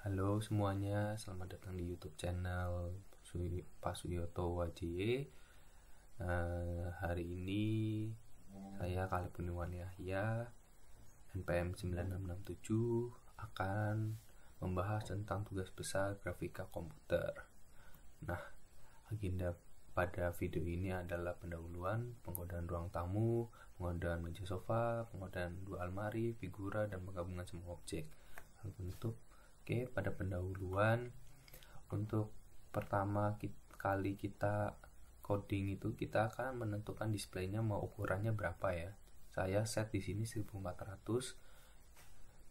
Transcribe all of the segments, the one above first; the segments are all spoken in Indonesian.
Halo semuanya, selamat datang di YouTube channel Pak Suyoto Wajie. Uh, eh, hari ini saya Kaleb Gunawan Yahya NPM 9667 akan membahas tentang tugas besar grafika komputer. Nah, agenda pada video ini adalah pendahuluan, penggodaan ruang tamu, penggodaan meja sofa, penggodaan dua almari, figura, dan penggabungan semua objek. Lalu Oke, pada pendahuluan untuk pertama kali kita coding itu kita akan menentukan displaynya mau ukurannya berapa ya. Saya set di sini 1400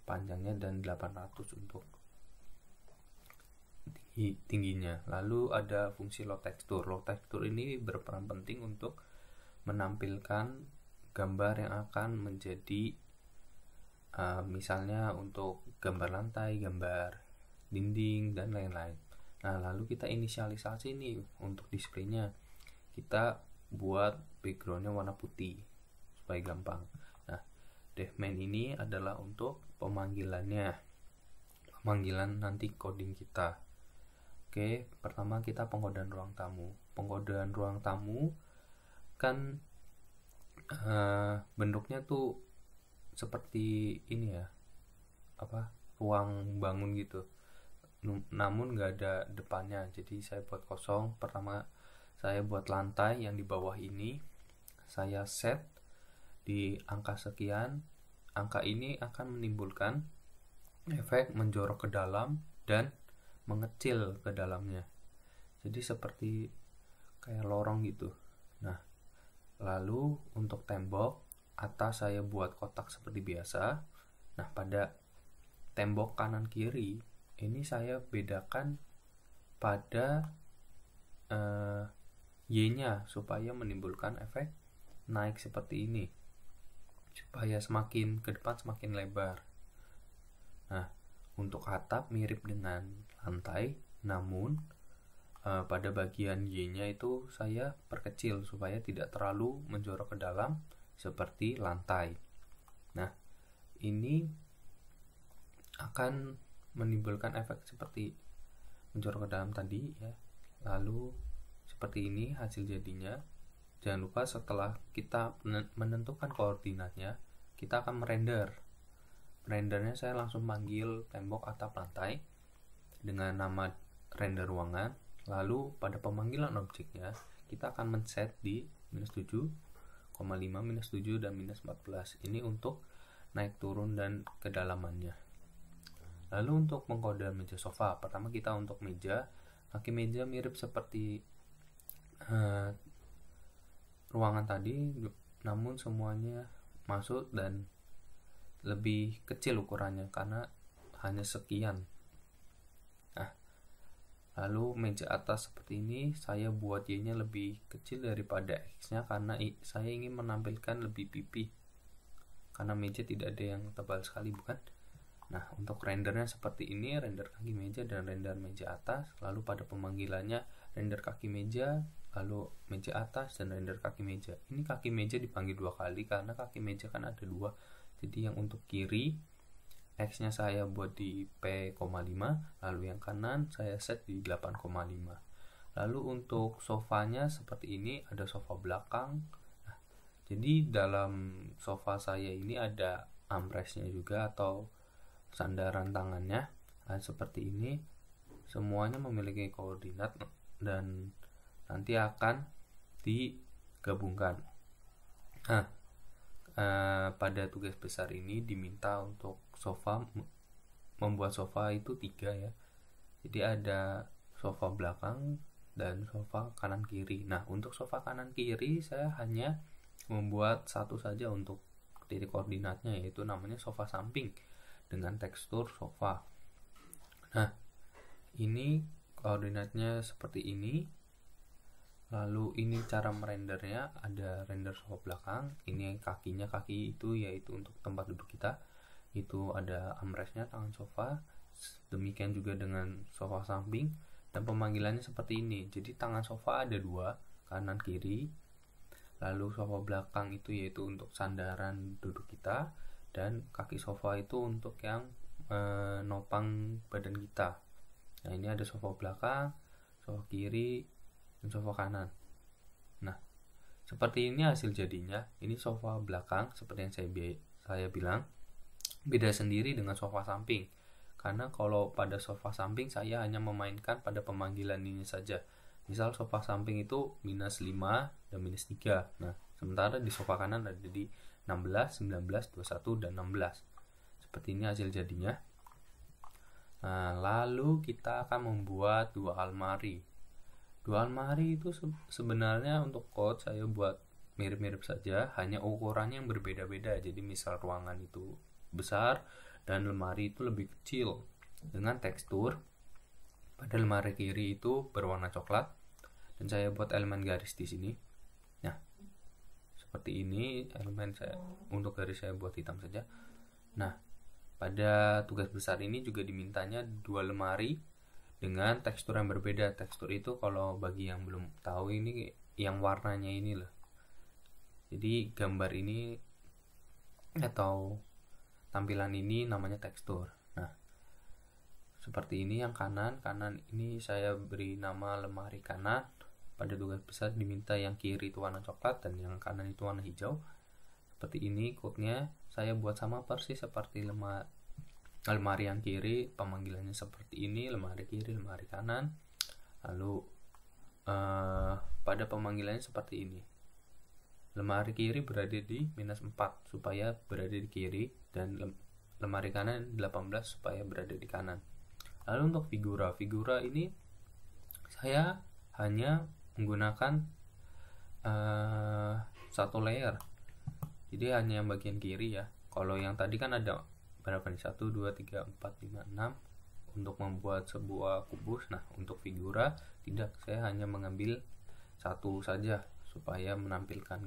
panjangnya dan 800 untuk tinggi, tingginya. Lalu ada fungsi load texture. Load texture ini berperan penting untuk menampilkan gambar yang akan menjadi Eh, misalnya untuk gambar lantai, gambar dinding dan lain-lain. Nah lalu kita inisialisasi nih untuk displaynya kita buat backgroundnya warna putih supaya gampang. Nah devman ini adalah untuk pemanggilannya, pemanggilan nanti coding kita. Oke, pertama kita pengkodean ruang tamu. Pengkodean ruang tamu kan uh, bentuknya tuh seperti ini ya apa ruang bangun gitu namun nggak ada depannya jadi saya buat kosong pertama saya buat lantai yang di bawah ini saya set di angka sekian angka ini akan menimbulkan efek menjorok ke dalam dan mengecil ke dalamnya jadi seperti kayak lorong gitu nah lalu untuk tembok atas saya buat kotak seperti biasa. Nah, pada tembok kanan kiri ini saya bedakan pada uh, Y-nya supaya menimbulkan efek naik seperti ini. Supaya semakin ke depan semakin lebar. Nah, untuk atap mirip dengan lantai, namun uh, pada bagian Y-nya itu saya perkecil supaya tidak terlalu menjorok ke dalam seperti lantai. Nah, ini akan menimbulkan efek seperti mencor ke dalam tadi ya. Lalu seperti ini hasil jadinya. Jangan lupa setelah kita menentukan koordinatnya, kita akan merender. Rendernya saya langsung panggil tembok atap lantai dengan nama render ruangan. Lalu pada pemanggilan objeknya, kita akan men-set di minus 7 minus 7 dan minus 14 ini untuk naik turun dan kedalamannya lalu untuk mengkode meja sofa pertama kita untuk meja kaki meja mirip seperti uh, ruangan tadi namun semuanya masuk dan lebih kecil ukurannya karena hanya sekian nah Lalu meja atas seperti ini saya buat Y-nya lebih kecil daripada X-nya karena saya ingin menampilkan lebih pipih Karena meja tidak ada yang tebal sekali bukan? Nah, untuk rendernya seperti ini, render kaki meja dan render meja atas. Lalu pada pemanggilannya render kaki meja, lalu meja atas dan render kaki meja. Ini kaki meja dipanggil dua kali karena kaki meja kan ada dua. Jadi yang untuk kiri X-nya saya buat di P,5, lalu yang kanan saya set di 8,5. Lalu untuk sofanya seperti ini, ada sofa belakang. Nah, jadi dalam sofa saya ini ada nya juga atau sandaran tangannya. Nah, seperti ini, semuanya memiliki koordinat dan nanti akan digabungkan. Nah, Eh, pada tugas besar ini diminta untuk sofa membuat sofa itu tiga ya jadi ada sofa belakang dan sofa kanan kiri nah untuk sofa kanan kiri saya hanya membuat satu saja untuk titik koordinatnya yaitu namanya sofa samping dengan tekstur sofa nah ini koordinatnya seperti ini lalu ini cara merendernya ada render sofa belakang ini kakinya kaki itu yaitu untuk tempat duduk kita itu ada armrestnya tangan sofa demikian juga dengan sofa samping dan pemanggilannya seperti ini jadi tangan sofa ada dua kanan kiri lalu sofa belakang itu yaitu untuk sandaran duduk kita dan kaki sofa itu untuk yang menopang eh, badan kita nah ini ada sofa belakang sofa kiri sofa kanan nah seperti ini hasil jadinya ini sofa belakang seperti yang saya saya bilang beda sendiri dengan sofa samping karena kalau pada sofa samping saya hanya memainkan pada pemanggilan ini saja misal sofa samping itu minus 5 dan minus 3 nah sementara di sofa kanan ada di 16, 19, 21, dan 16 seperti ini hasil jadinya nah lalu kita akan membuat dua almari dua lemari itu se sebenarnya untuk coach saya buat mirip-mirip saja hanya ukurannya yang berbeda-beda jadi misal ruangan itu besar dan lemari itu lebih kecil dengan tekstur pada lemari kiri itu berwarna coklat dan saya buat elemen garis di sini nah seperti ini elemen saya untuk garis saya buat hitam saja nah pada tugas besar ini juga dimintanya dua lemari dengan tekstur yang berbeda tekstur itu kalau bagi yang belum tahu ini yang warnanya ini loh jadi gambar ini atau tampilan ini namanya tekstur nah seperti ini yang kanan kanan ini saya beri nama lemari kanan pada tugas besar diminta yang kiri itu warna coklat dan yang kanan itu warna hijau seperti ini code-nya saya buat sama persis seperti lemari lemari yang kiri pemanggilannya seperti ini lemari kiri lemari kanan lalu uh, pada pemanggilannya seperti ini lemari kiri berada di minus 4 supaya berada di kiri dan lemari kanan 18 supaya berada di kanan lalu untuk figura figura ini saya hanya menggunakan uh, satu layer jadi hanya yang bagian kiri ya kalau yang tadi kan ada berapa nih satu dua tiga empat lima enam untuk membuat sebuah kubus nah untuk figura tidak saya hanya mengambil satu saja supaya menampilkan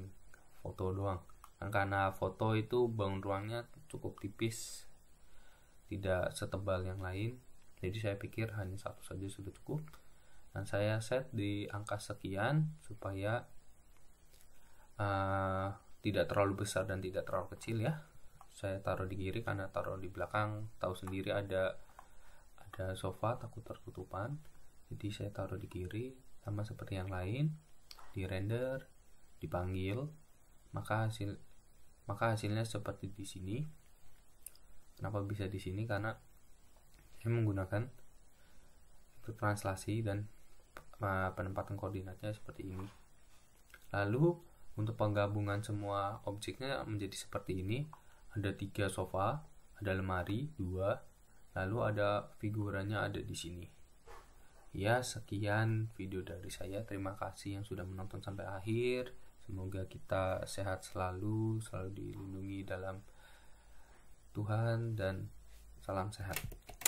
foto doang nah, karena foto itu bangun ruangnya cukup tipis tidak setebal yang lain jadi saya pikir hanya satu saja sudah cukup dan saya set di angka sekian supaya uh, tidak terlalu besar dan tidak terlalu kecil ya saya taruh di kiri karena taruh di belakang tahu sendiri ada ada sofa takut tertutupan jadi saya taruh di kiri sama seperti yang lain di render dipanggil maka hasil maka hasilnya seperti di sini kenapa bisa di sini karena saya menggunakan translasi dan eh, penempatan koordinatnya seperti ini lalu untuk penggabungan semua objeknya menjadi seperti ini ada tiga sofa, ada lemari dua, lalu ada figurannya ada di sini. Ya, sekian video dari saya. Terima kasih yang sudah menonton sampai akhir. Semoga kita sehat selalu, selalu dilindungi dalam Tuhan dan salam sehat.